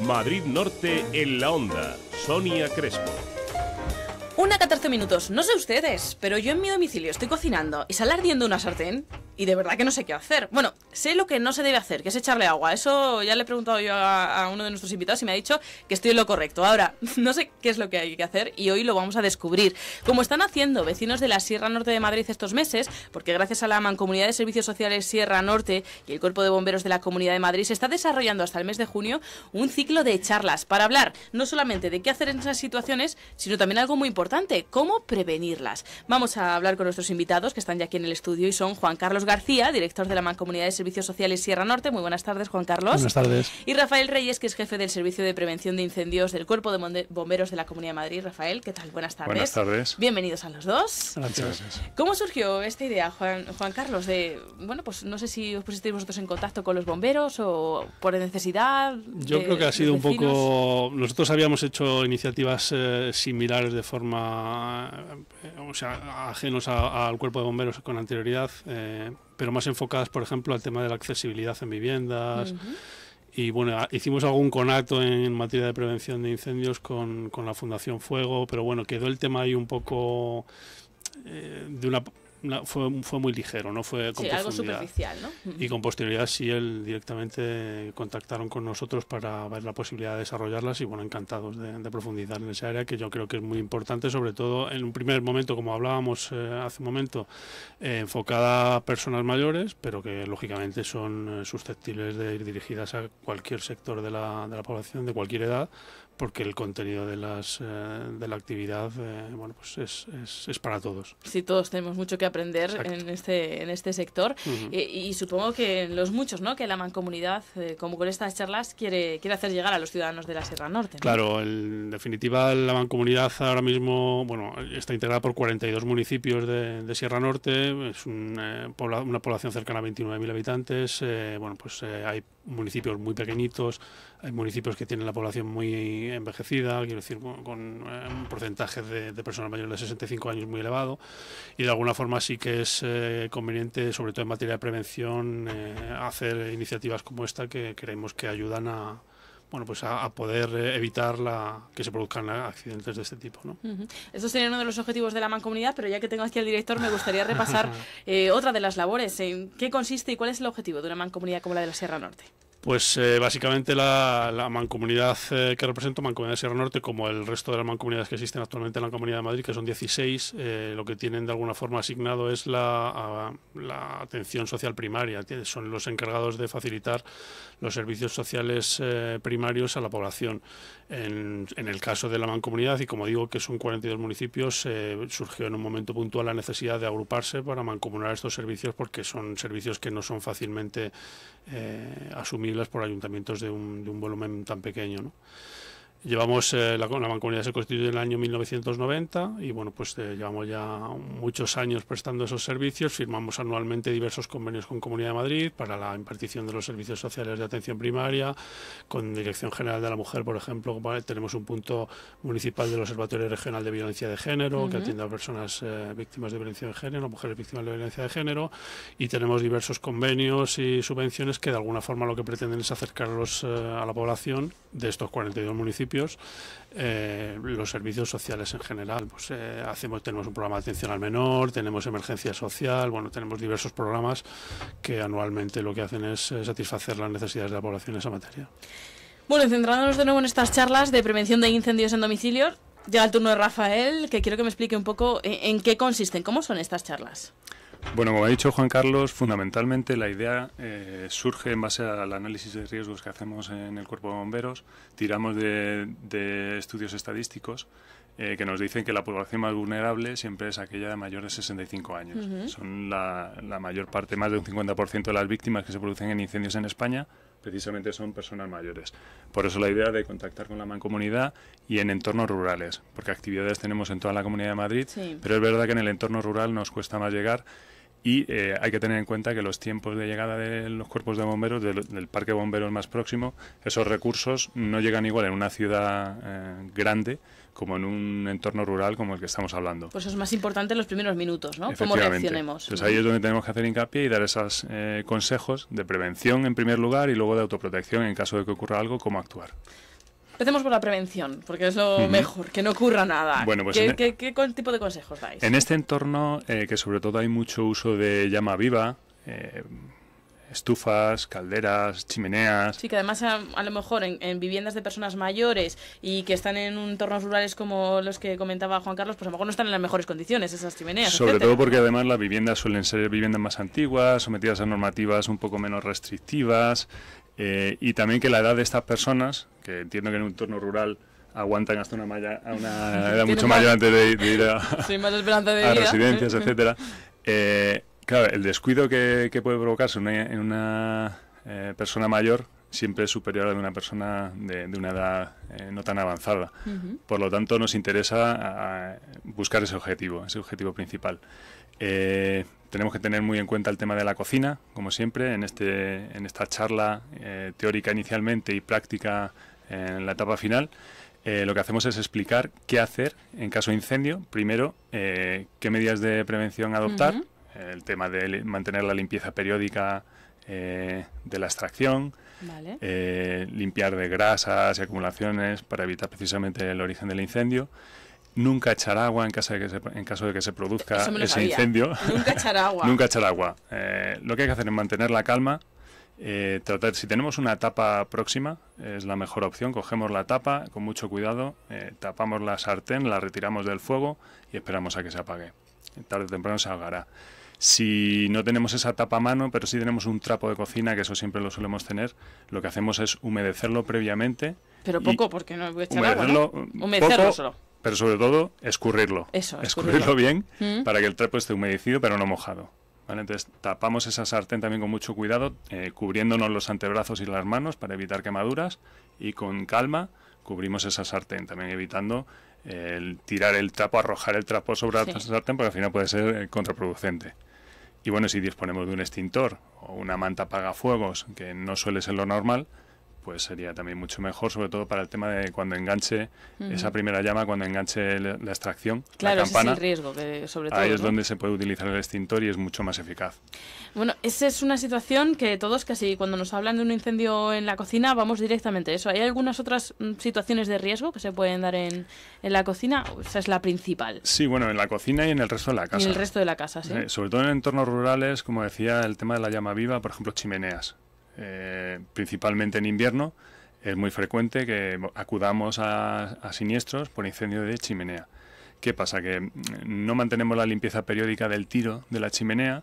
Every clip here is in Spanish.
Madrid Norte en la onda. Sonia Crespo. Una 14 minutos. No sé ustedes, pero yo en mi domicilio estoy cocinando y sale ardiendo una sartén y de verdad que no sé qué hacer. Bueno, sé lo que no se debe hacer, que es echarle agua. Eso ya le he preguntado yo a, uno de nuestros invitados y me ha dicho que estoy en lo correcto. Ahora, no sé qué es lo que hay que hacer y hoy lo vamos a descubrir. Como están haciendo vecinos de la Sierra Norte de Madrid estos meses, porque gracias a la Mancomunidad de Servicios Sociales Sierra Norte y el Cuerpo de Bomberos de la Comunidad de Madrid, se está desarrollando hasta el mes de junio un ciclo de charlas para hablar no solamente de qué hacer en esas situaciones, sino también algo muy importante, cómo prevenirlas. Vamos a hablar con nuestros invitados que están ya aquí en el estudio y son Juan Carlos García, director de la Mancomunidad de Servicios Sociales Sierra Norte. Muy buenas tardes, Juan Carlos. Buenas tardes. Y Rafael Reyes, que es jefe del Servicio de Prevención de Incendios del Cuerpo de Bomberos de la Comunidad de Madrid. Rafael, ¿qué tal? Buenas tardes. Buenas tardes. Bienvenidos a los dos. Gracias. ¿Cómo surgió esta idea, Juan, Carlos? De, bueno, pues no sé si os pusisteis vosotros en contacto con los bomberos o por necesidad. Yo creo que ha sido un poco. Nosotros habíamos hecho iniciativas eh, similares de forma. Eh, o sea, ajenos al cuerpo de bomberos con anterioridad. Eh, pero más enfocadas, por ejemplo, al tema de la accesibilidad en viviendas. Y bueno, hicimos algún conato en materia de prevención de incendios con, con la Fundación Fuego, pero bueno, quedó el tema ahí un poco eh, de una fue, muy ligero, no fue algo superficial, ¿no? Y con posterioridad sí, él directamente contactaron con nosotros para ver la posibilidad de desarrollarlas y bueno, encantados de, profundizar en esa área que yo creo que es muy importante, sobre todo en un primer momento, como hablábamos eh, hace un momento, eh, enfocada a personas mayores, pero que lógicamente son eh, susceptibles de ir dirigidas a cualquier sector de la, de la población, de cualquier edad, porque el contenido de, las, eh, de la actividad eh, bueno, pues es, es, para todos. Sí, todos tenemos mucho que aprender en este, en este sector eh, y, supongo que los muchos ¿no? que la mancomunidad, como con estas charlas, quiere, quiere hacer llegar a los ciudadanos de la Sierra Norte. Claro, en definitiva la mancomunidad ahora mismo bueno, está integrada por 42 municipios de, Sierra Norte, es una, una población cercana a 29.000 habitantes, bueno, pues hay municipios muy pequeñitos, hay municipios que tienen la población muy envejecida, quiero decir, con, eh, un porcentaje de, personas mayores de 65 años muy elevado. Y de alguna forma sí que es eh, conveniente, sobre todo en materia de prevención, eh, hacer iniciativas como esta que creemos que ayudan a, bueno, pues a, poder evitar la, que se produzcan accidentes de este tipo. ¿no? Eso sería uno de los objetivos de la mancomunidad, pero ya que tengo aquí al director, me gustaría repasar otra de las labores. ¿En qué consiste y cuál es el objetivo de una mancomunidad como la de la Sierra Norte? pues eh, básicamente la, mancomunidad eh, que represento, Mancomunidad de Sierra Norte, como el resto de las mancomunidades que existen actualmente en la Comunidad de Madrid, que son 16, eh, lo que tienen de alguna forma asignado es la, atención social primaria. Son los encargados de facilitar los servicios sociales primarios a la población. En, en, el caso de la mancomunidad, y como digo que son 42 municipios, surgió en un momento puntual la necesidad de agruparse para mancomunar estos servicios porque son servicios que no son fácilmente asumidos por ayuntamientos de un, de un volumen tan pequeño. Llevamos eh, la, la, Bancomunidad se constituye en el año 1990 y bueno, pues eh, llevamos ya muchos años prestando esos servicios. Firmamos anualmente diversos convenios con Comunidad de Madrid para la impartición de los servicios sociales de atención primaria, con Dirección General de la Mujer, por ejemplo, tenemos un punto municipal del Observatorio Regional de Violencia de Género que atiende a personas eh, víctimas de violencia de género, mujeres víctimas de violencia de género y tenemos diversos convenios y subvenciones que de alguna forma lo que pretenden es acercarlos a la población de estos 42 municipios eh, los servicios sociales en general. Pues eh, hacemos, tenemos un programa de atención al menor, tenemos emergencia social, bueno, tenemos diversos programas que anualmente lo que hacen es eh, satisfacer las necesidades de la población en esa materia. Bueno, centrándonos de nuevo en estas charlas de prevención de incendios en domicilio, llega el turno de Rafael, que quiero que me explique un poco en qué consisten, cómo son estas charlas. Bueno, como ha dicho Juan Carlos, fundamentalmente la idea eh, surge en base al análisis de riesgos que hacemos en el cuerpo de bomberos. Tiramos de, estudios estadísticos eh, que nos dicen que la población más vulnerable siempre es aquella de mayores de 65 años. Son la, mayor parte, más de un 50% de las víctimas que se producen en incendios en España, precisamente son personas mayores. Por eso la idea de contactar con la mancomunidad y en entornos rurales, porque actividades tenemos en toda la Comunidad de Madrid, pero es verdad que en el entorno rural nos cuesta más llegar y eh, hay que tener en cuenta que los tiempos de llegada de los cuerpos de bomberos, del, parque de bomberos más próximo, esos recursos no llegan igual en una ciudad eh, grande como en un entorno rural como el que estamos hablando. Pues es más importante los primeros minutos, ¿no? Cómo reaccionemos. Pues ahí es donde tenemos que hacer hincapié y dar esos eh, consejos de prevención en primer lugar y luego de autoprotección en caso de que ocurra algo, cómo actuar. Empecemos por la prevención, porque es lo mejor, que no ocurra nada. Pues ¿Qué, e- tipo de consejos dais? En este entorno, eh, que sobre todo hay mucho uso de llama viva, eh, estufas, calderas, chimeneas. Sí, que además a, lo mejor en, viviendas de personas mayores y que están en entornos rurales como los que comentaba Juan Carlos, pues a lo mejor no están en las mejores condiciones esas chimeneas. Sobre todo porque además las viviendas suelen ser viviendas más antiguas, sometidas a normativas un poco menos restrictivas. Eh, y también que la edad de estas personas, que entiendo que en un entorno rural aguantan hasta una, edad mucho mayor antes de, ir a, residencias, etcétera. Eh, claro, el descuido que, puede provocarse en una eh, persona mayor siempre es superior a de una persona de, una edad no tan avanzada. Por lo tanto, nos interesa buscar ese objetivo, ese objetivo principal. Eh, tenemos que tener muy en cuenta el tema de la cocina, como siempre, en, este, esta charla eh, teórica inicialmente y práctica en la etapa final. Eh, lo que hacemos es explicar qué hacer en caso de incendio. Primero, qué medidas de prevención adoptar, el tema de mantener la limpieza periódica de la extracción, limpiar de grasas y acumulaciones para evitar precisamente el origen del incendio nunca echar agua en caso de que se, en caso de que se produzca ese incendio. Nunca echar agua. nunca echar agua. Eh, lo que hay que hacer es mantener la calma. Eh, tratar, si tenemos una tapa próxima, es la mejor opción. Cogemos la tapa con mucho cuidado, eh, tapamos la sartén, la retiramos del fuego y esperamos a que se apague. Tarde o temprano se ahogará. Si no tenemos esa tapa a mano, pero sí tenemos un trapo de cocina, que eso siempre lo solemos tener, lo que hacemos es humedecerlo previamente. Pero poco, porque no voy a echar agua. Humedecerlo pero sobre todo escurrirlo. escurrirlo, bien mm. para que el trapo esté humedecido pero no mojado. ¿Vale? Entonces tapamos esa sartén también con mucho cuidado, eh, cubriéndonos los antebrazos y las manos para evitar quemaduras y con calma cubrimos esa sartén, también evitando eh, el tirar el trapo, arrojar el trapo sobre la sartén porque al final puede ser eh, contraproducente. Y bueno, si disponemos de un extintor o una manta apagafuegos, que no suele ser lo normal, pues sería también mucho mejor, sobre todo para el tema de cuando enganche esa primera llama, cuando enganche la, extracción, claro, la campana. el riesgo, que Ahí es donde se puede utilizar el extintor y es mucho más eficaz. Bueno, esa es una situación que todos casi cuando nos hablan de un incendio en la cocina vamos directamente a eso. ¿Hay algunas otras mm, situaciones de riesgo que se pueden dar en, la cocina? O esa es la principal. Sí, bueno, en la cocina y en el resto de la casa. el resto de la casa, sí. Eh, sobre todo en entornos rurales, como decía, el tema de la llama viva, por ejemplo, chimeneas. Eh, principalmente en invierno, es muy frecuente que acudamos a, siniestros por incendio de chimenea. ¿Qué pasa? Que mm, no mantenemos la limpieza periódica del tiro de la chimenea,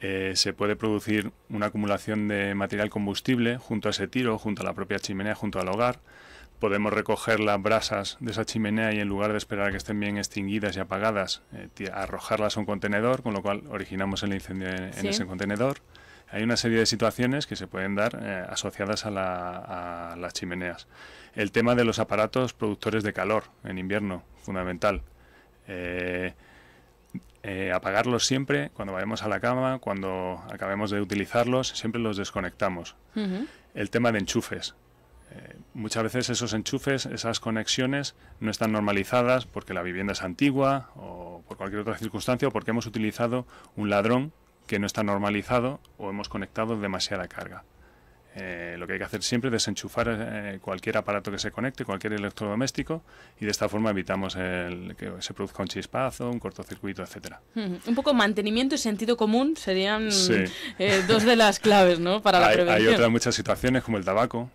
eh, se puede producir una acumulación de material combustible junto a ese tiro, junto a la propia chimenea, junto al hogar. Podemos recoger las brasas de esa chimenea y en lugar de esperar que estén bien extinguidas y apagadas, eh, arrojarlas a un contenedor, con lo cual originamos el incendio en ese contenedor. Hay una serie de situaciones que se pueden dar eh, asociadas a, las chimeneas. El tema de los aparatos productores de calor en invierno, fundamental. Eh, eh, apagarlos siempre cuando vayamos a la cama, cuando acabemos de utilizarlos, siempre los desconectamos. El tema de enchufes. muchas veces esos enchufes, esas conexiones no están normalizadas porque la vivienda es antigua o por cualquier otra circunstancia o porque hemos utilizado un ladrón que no está normalizado o hemos conectado demasiada carga. Eh, lo que hay que hacer siempre es desenchufar eh, cualquier aparato que se conecte, cualquier electrodoméstico, y de esta forma evitamos el, que se produzca un chispazo, un cortocircuito, etcétera. un poco mantenimiento y sentido común serían eh, dos de las claves ¿no? para la prevención. Hay otras muchas situaciones, como el tabaco,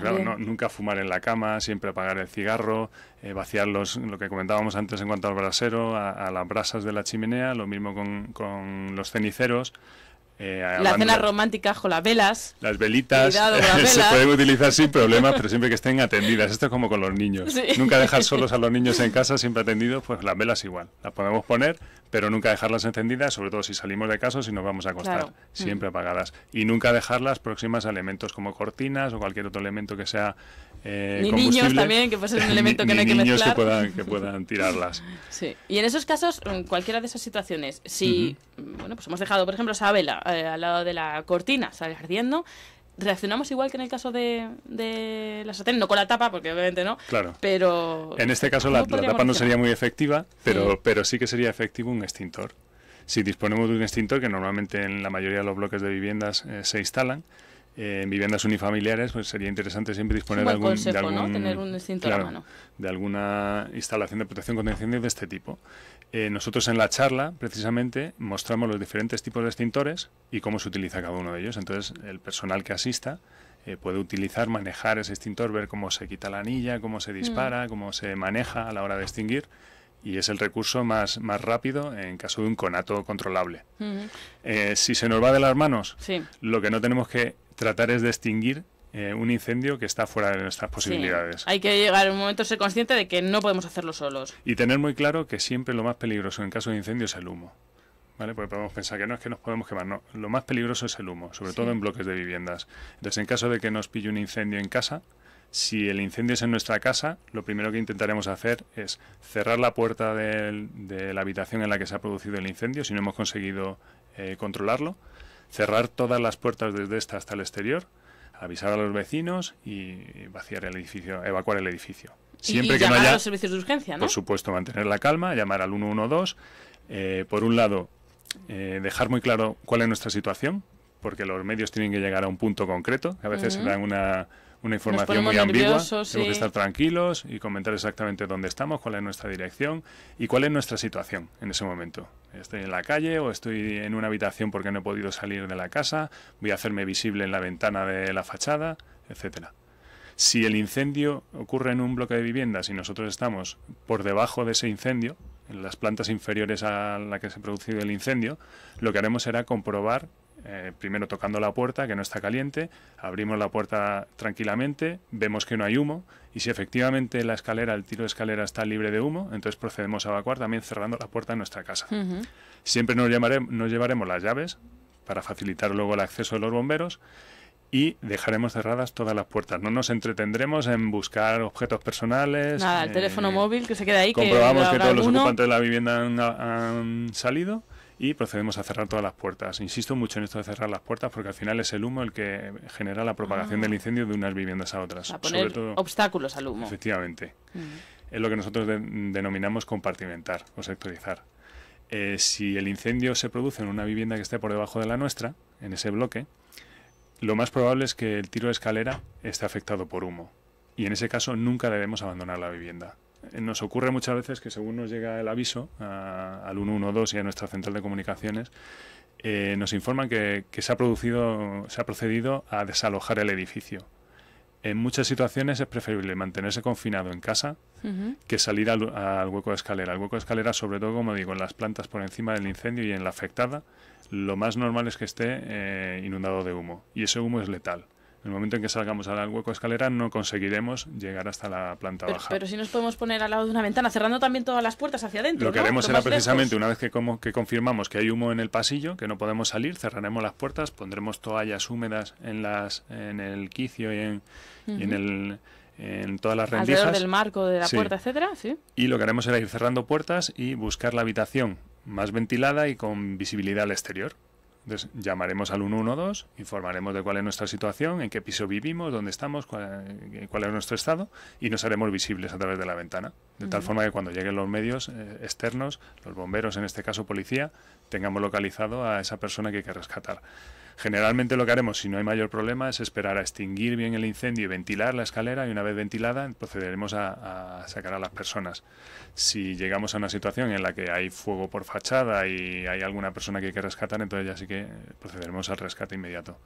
claro, nunca fumar en la cama, siempre apagar el cigarro, eh, vaciar los, lo que comentábamos antes en cuanto al brasero, a, las brasas de la chimenea, lo mismo con, con los ceniceros eh, la cena romántica con las velas. Las velitas se pueden utilizar sin problemas, pero siempre que estén atendidas. Esto es como con los niños. Nunca dejar solos a los niños en casa, siempre atendidos, pues las velas igual. Las podemos poner, pero nunca dejarlas encendidas, sobre todo si salimos de casa o si nos vamos a acostar, mm. siempre apagadas. Y nunca dejarlas próximas a elementos como cortinas o cualquier otro elemento que sea eh, ni niños también, que puede ser un elemento que no hay que niños puedan, que puedan tirarlas. Sí. Y en esos casos, en cualquiera de esas situaciones, si bueno, pues hemos dejado, por ejemplo, esa vela eh, al lado de la cortina, sale ardiendo, reaccionamos igual que en el caso de, de la sartén, no con la tapa, porque obviamente no. Claro. Pero. En este caso, la, tapa no sería muy efectiva, pero sí. pero sí que sería efectivo un extintor. Si disponemos de un extintor, que normalmente en la mayoría de los bloques de viviendas eh, se instalan, en viviendas unifamiliares, pues sería interesante siempre disponer de algún, de Tener un mano. de alguna instalación de protección contra incendios de este tipo. Eh, nosotros en la charla, precisamente, mostramos los diferentes tipos de extintores y cómo se utiliza cada uno de ellos. Entonces, el personal que asista eh, puede utilizar, manejar ese extintor, ver cómo se quita la anilla, cómo se mm. dispara, cómo se maneja a la hora de extinguir y es el recurso más, más rápido en caso de un conato controlable. Mm-hmm. Eh, si se nos va de las manos, lo que no tenemos que tratar es de extinguir eh, un incendio que está fuera de nuestras posibilidades. hay que llegar a un momento ser consciente de que no podemos hacerlo solos. Y tener muy claro que siempre lo más peligroso en caso de incendio es el humo. ¿Vale? Porque podemos pensar que no es que nos podemos quemar, no. Lo más peligroso es el humo, sobre todo en bloques de viviendas. Entonces, en caso de que nos pille un incendio en casa, si el incendio es en nuestra casa, lo primero que intentaremos hacer es cerrar la puerta de la habitación en la que se ha producido el incendio, si no hemos conseguido eh, controlarlo cerrar todas las puertas desde esta hasta el exterior, avisar a los vecinos y vaciar el edificio, evacuar el edificio. Siempre que no haya, los servicios de urgencia, ¿no? Por supuesto, mantener la calma, llamar al 112. Eh, por un lado, eh, dejar muy claro cuál es nuestra situación, porque los medios tienen que llegar a un punto concreto. A veces se dan una una información muy ambigua. Tenemos que estar tranquilos y comentar exactamente dónde estamos, cuál es nuestra dirección y cuál es nuestra situación en ese momento. Estoy en la calle o estoy en una habitación porque no he podido salir de la casa, voy a hacerme visible en la ventana de la fachada, etcétera. Si el incendio ocurre en un bloque de viviendas y nosotros estamos por debajo de ese incendio, en las plantas inferiores a la que se ha producido el incendio, lo que haremos será comprobar eh, primero tocando la puerta, que no está caliente, abrimos la puerta tranquilamente, vemos que no hay humo y si efectivamente la escalera, el tiro de escalera está libre de humo, entonces procedemos a evacuar también cerrando la puerta de nuestra casa. Siempre nos, nos llevaremos las llaves para facilitar luego el acceso de los bomberos y dejaremos cerradas todas las puertas. No nos entretendremos en buscar objetos personales. Nada, el eh, teléfono móvil que se queda ahí. Comprobamos que, todos los ocupantes de la vivienda han salido y procedemos a cerrar todas las puertas. Insisto mucho en esto de cerrar las puertas porque al final es el humo el que genera la propagación ah. del incendio de unas viviendas a otras. obstáculos al humo. Efectivamente. Mm. Es lo que nosotros denominamos compartimentar o sectorizar. Eh, si el incendio se produce en una vivienda que esté por debajo de la nuestra, en ese bloque, lo más probable es que el tiro de escalera esté afectado por humo. Y en ese caso nunca debemos abandonar la vivienda eh, nos ocurre muchas veces que según nos llega el aviso al 112 y a nuestra central de comunicaciones, eh, nos informan que, se, ha producido, se ha procedido a desalojar el edificio. En muchas situaciones es preferible mantenerse confinado en casa que salir al, hueco de escalera. El hueco de escalera, sobre todo, como digo, en las plantas por encima del incendio y en la afectada, lo más normal es que esté eh, inundado de humo. Y ese humo es letal. En el momento en que salgamos al hueco escalera no conseguiremos llegar hasta la planta baja. Pero si nos podemos poner al lado de una ventana, cerrando también todas las puertas hacia adentro. Lo que haremos será precisamente una vez que, como, que confirmamos que hay humo en el pasillo, que no podemos salir, cerraremos las puertas, pondremos toallas húmedas en, las, en el quicio y en, en el en todas las rendijas. del marco de la puerta, etcétera, sí. Y lo que haremos será ir cerrando puertas y buscar la habitación más ventilada y con visibilidad al exterior. Entonces, llamaremos al 112, informaremos de cuál es nuestra situación, en qué piso vivimos, dónde estamos, eh, cuál, es nuestro estado y nos haremos visibles a través de la ventana. De tal forma que cuando lleguen los medios eh, externos, los bomberos, en este caso policía, tengamos localizado a esa persona que hay que rescatar. Generalmente lo que haremos, si no hay mayor problema, es esperar a extinguir bien el incendio y ventilar la escalera y una vez ventilada procederemos a, sacar a las personas. Si llegamos a una situación en la que hay fuego por fachada y hay alguna persona que hay que rescatar, entonces ya sí que procederemos al rescate inmediato.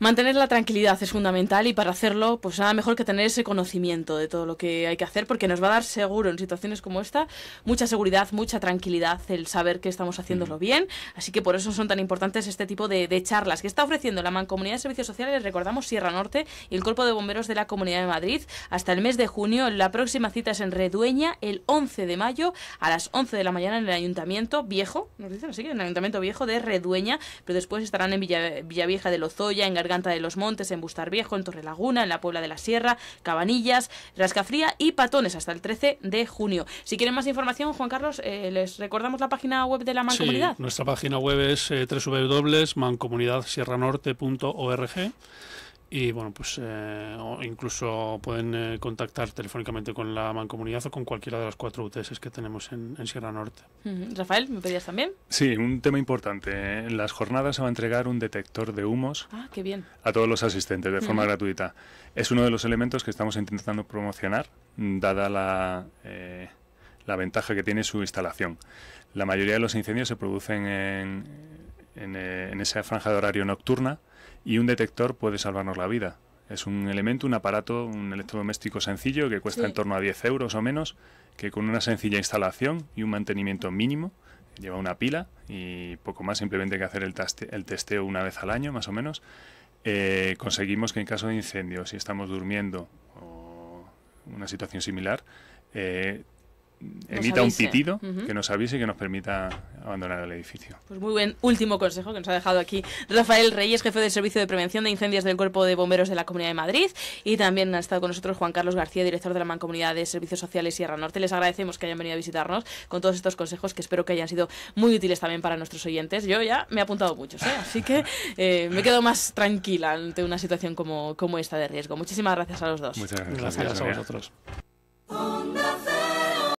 Mantener la tranquilidad es fundamental y para hacerlo, pues nada mejor que tener ese conocimiento de todo lo que hay que hacer, porque nos va a dar seguro en situaciones como esta mucha seguridad, mucha tranquilidad, el saber que estamos haciéndolo mm. bien. Así que por eso son tan importantes este tipo de, charlas que está ofreciendo la Mancomunidad de Servicios Sociales, recordamos Sierra Norte y el Cuerpo de Bomberos de la Comunidad de Madrid hasta el mes de junio. La próxima cita es en Redueña, el 11 de mayo a las 11 de la mañana en el Ayuntamiento Viejo, nos dicen así, en el Ayuntamiento Viejo de Redueña, pero después estarán en Villavieja de Lozoya, en Gar Garganta de los Montes, en Bustar Viejo, en Laguna, en la Puebla de la Sierra, Cabanillas, Rascafría y Patones hasta el 13 de junio. Si quieren más información, Juan Carlos, eh, les recordamos la página web de la Mancomunidad. nuestra página web es eh, www.mancomunidadsierranorte.org y bueno, pues eh, incluso pueden eh, contactar telefónicamente con la mancomunidad o con cualquiera de las cuatro UTS que tenemos en, Sierra Norte. Rafael, ¿me pedías también? Sí, un tema importante. En las jornadas se va a entregar un detector de humos ah, bien. a todos los asistentes de forma gratuita. Es uno de los elementos que estamos intentando promocionar, dada la, eh, la ventaja que tiene su instalación. La mayoría de los incendios se producen en, en esa franja de horario nocturna y un detector puede salvarnos la vida. Es un elemento, un aparato, un electrodoméstico sencillo que cuesta en torno a 10 euros o menos, que con una sencilla instalación y un mantenimiento mínimo, lleva una pila y poco más, simplemente hay que hacer el, testeo una vez al año más o menos, eh, conseguimos que en caso de incendio, si estamos durmiendo o una situación similar, eh, emita un pitido que nos avise y que nos permita abandonar el edificio. Pues muy buen último consejo que nos ha dejado aquí Rafael Reyes, jefe del Servicio de Prevención de Incendios del Cuerpo de Bomberos de la Comunidad de Madrid. Y también ha estado con nosotros Juan Carlos García, director de la Mancomunidad de Servicios Sociales Sierra Norte. Les agradecemos que hayan venido a visitarnos con todos estos consejos que espero que hayan sido muy útiles también para nuestros oyentes. Yo ya me he apuntado muchos, ¿eh? así que eh, me quedo más tranquila ante una situación como, como esta de riesgo. Muchísimas gracias a los dos. Muchas gracias, gracias a vosotros.